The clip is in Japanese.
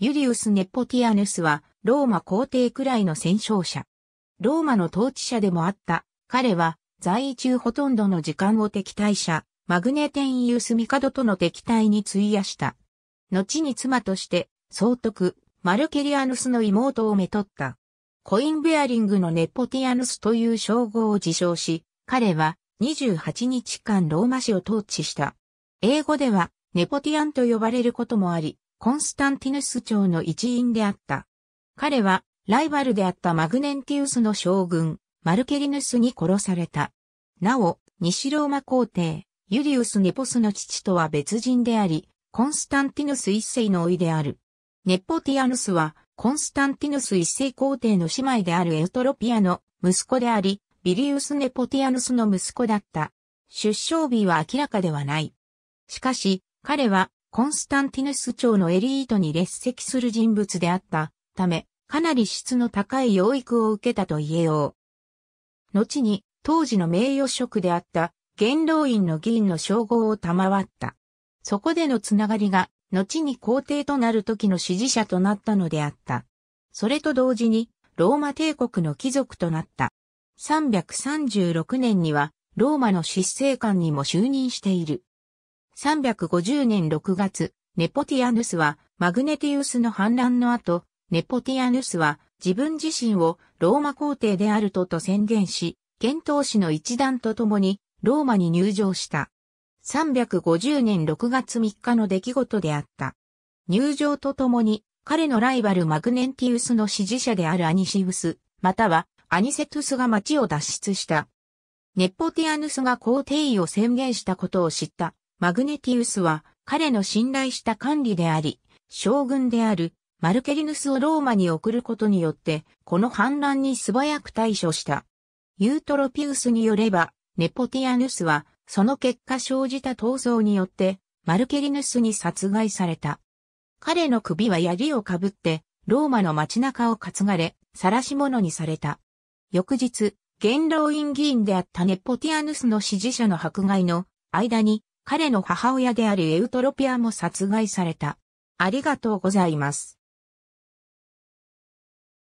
ユリウス・ネポティアヌスは、ローマ皇帝くらいの戦勝者。ローマの統治者でもあった。彼は、在位中ほとんどの時間を敵対者、マグネテンイウス・ミカドとの敵対に費やした。後に妻として、総督、マルケリアヌスの妹をめとった。コインベアリングのネポティアヌスという称号を自称し、彼は28日間ローマ市を統治した。英語ではネポティアンと呼ばれることもあり、コンスタンティヌス朝の一員であった。彼は、ライバルであったマグネンティウスの将軍、マルケリヌスに殺された。なお、西ローマ皇帝、ユリウス・ネポスの父とは別人であり、コンスタンティヌス一世の甥である。ネポティアヌスは、コンスタンティヌス一世皇帝の姉妹であるエウトロピアの息子であり、ビリウス・ネポティアヌスの息子だった。出生日は明らかではない。しかし、彼はコンスタンティヌス朝のエリートに列席する人物であったため、かなり質の高い養育を受けたと言えよう。後に、当時の名誉職であった元老院の議員の称号を賜った。そこでのつながりが、後に皇帝となる時の支持者となったのであった。それと同時に、ローマ帝国の貴族となった。336年には、ローマの執政官にも就任している。350年6月、ネポティアヌスはマグネティウスの反乱の後、ネポティアヌスは自分自身をローマ皇帝であるとと宣言し、遣唐使の一団と共にローマに入場した。350年6月3日の出来事であった。入場と共に彼のライバルマグネンティウスの支持者であるアニシウス、またはアニセトゥスが町を脱出した。ネポティアヌスが皇帝位を宣言したことを知ったマグネティウスは彼の信頼した管理であり、将軍であるマルケリヌスをローマに送ることによって、この反乱に素早く対処した。ユートロピウスによれば、ネポティアヌスは、その結果生じた闘争によって、マルケリヌスに殺害された。彼の首は槍をかぶって、ローマの街中を担がれ、晒し者にされた。翌日、元老院議員であったネポティアヌスの支持者の迫害の間に、彼の母親であるエウトロピアも殺害された。ありがとうございます。